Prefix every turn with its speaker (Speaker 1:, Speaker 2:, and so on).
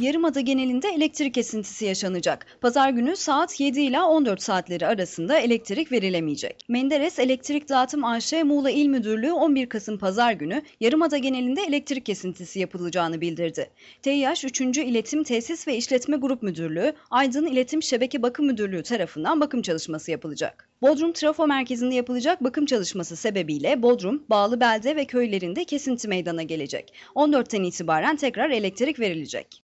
Speaker 1: Yarımada genelinde elektrik kesintisi yaşanacak. Pazar günü saat 7 ile 14 saatleri arasında elektrik verilemeyecek. Menderes Elektrik Dağıtım AŞ Muğla İl Müdürlüğü 11 Kasım Pazar günü Yarımada genelinde elektrik kesintisi yapılacağını bildirdi. TİH 3. İletim Tesis ve İşletme Grup Müdürlüğü, Aydın İletim Şebeke Bakım Müdürlüğü tarafından bakım çalışması yapılacak. Bodrum Trafo Merkezi'nde yapılacak bakım çalışması sebebiyle Bodrum, Bağlıbelde ve köylerinde kesinti meydana gelecek. 14'ten itibaren tekrar elektrik verilecek.